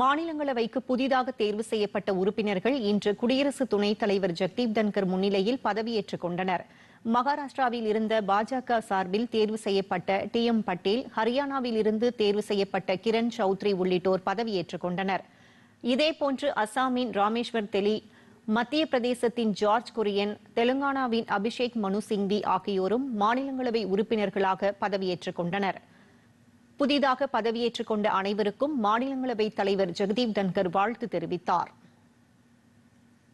மாநிலங்களவைக்கு புதிதாக தேர்வு செய்யப்பட்ட உறுப்பினர்கள் இன்று குடியரசு துணைத் தலைவர் ஜெக்தீப் தன்கர் முன்னிலையில் பதவியேற்றுக் கொண்டனர் மகாராஷ்டிராவில் இருந்த பாஜக சார்பில் தேர்வு செய்யப்பட்ட டி எம் பட்டேல் ஹரியானாவில் இருந்து தேர்வு செய்யப்பட்ட கிரண் சௌத்ரி உள்ளிட்டோர் பதவியேற்றுக் கொண்டனர் இதேபோன்று அசாமின் ராமேஸ்வர் தெலி மத்திய பிரதேசத்தின் ஜார்ஜ் குரியன் தெலுங்கானாவின் அபிஷேக் மனு சிங்வி ஆகியோரும் மாநிலங்களவை உறுப்பினர்களாக பதவியேற்றுக் கொண்டனா் புதிதாக பதவியேற்றுக் கொண்ட அனைவருக்கும் மாநிலங்களவை தலைவர் ஜெகதீப் தன்கர் வாழ்த்து தெரிவித்தார்